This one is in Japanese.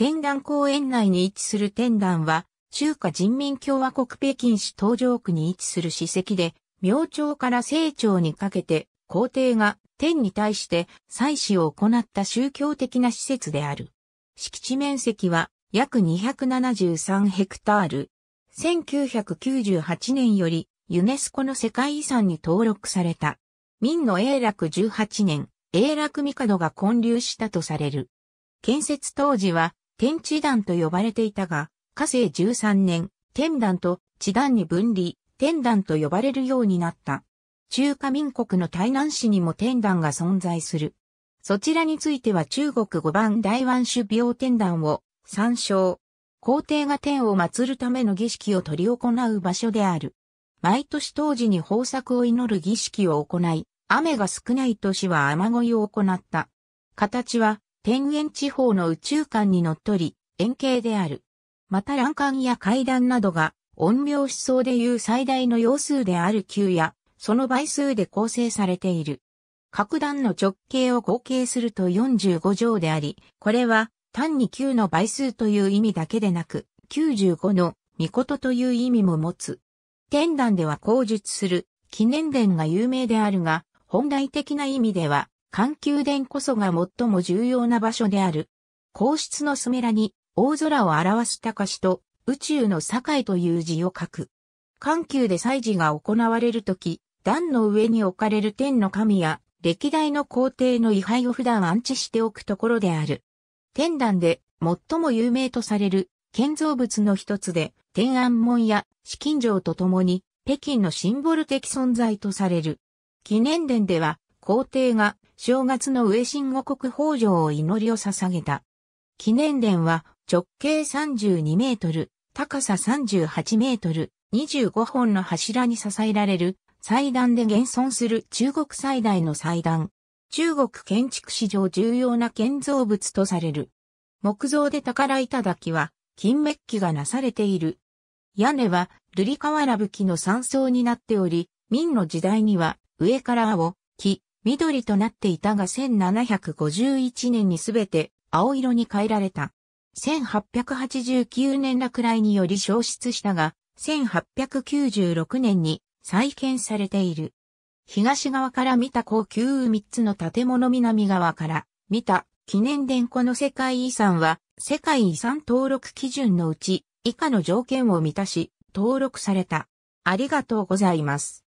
天壇公園内に位置する天壇は、中華人民共和国北京市東城区に位置する史跡で、明朝から清朝にかけて、皇帝が天に対して祭祀を行った宗教的な施設である。敷地面積は約273ヘクタール。1998年よりユネスコの世界遺産に登録された。明の永楽18年、永楽帝が建立したとされる。建設当時は天地団と呼ばれていたが、火星13年、天団と地団に分離、天団と呼ばれるようになった。中華民国の台南市にも天団が存在する。そちらについては中国五番大湾種病天団を参照。皇帝が天を祀るための儀式を取り行う場所である。毎年当時に豊作を祈る儀式を行い、雨が少ない年は雨乞いを行った。形は天元地方の宇宙観にのっとり、円形である。また欄干や階段などが、音量思想でいう最大の要数である9や、その倍数で構成されている。各段の直径を合計すると45乗であり、これは単に9の倍数という意味だけでなく、95の御事という意味も持つ。天壇では口述する記念殿が有名であるが、本来的な意味では環球殿こそが最も重要な場所である。皇室のスメらに、大空を表す高しと、宇宙の境という字を書く。環球で祭事が行われるとき、段の上に置かれる天の神や、歴代の皇帝の位牌を普段安置しておくところである。天壇で最も有名とされる建造物の一つで、天安門や紫禁城とともに、北京のシンボル的存在とされる。記念殿では、皇帝が正月の上新五国北条を祈りを捧げた。記念殿は直径32メートル、高さ38メートル、25本の柱に支えられる祭壇で現存する中国最大の祭壇。中国建築史上重要な建造物とされる。木造で宝頂は金メッキがなされている。屋根は瑠璃瓦葺きの山層になっており、明の時代には上から青、木、緑となっていたが1751年にすべて青色に変えられた。1889年落雷により消失したが、1896年に再建されている。東側から見た高級3つの建物南側から見た記念伝庫の世界遺産は世界遺産登録基準のうち以下の条件を満たし登録された。ありがとうございます。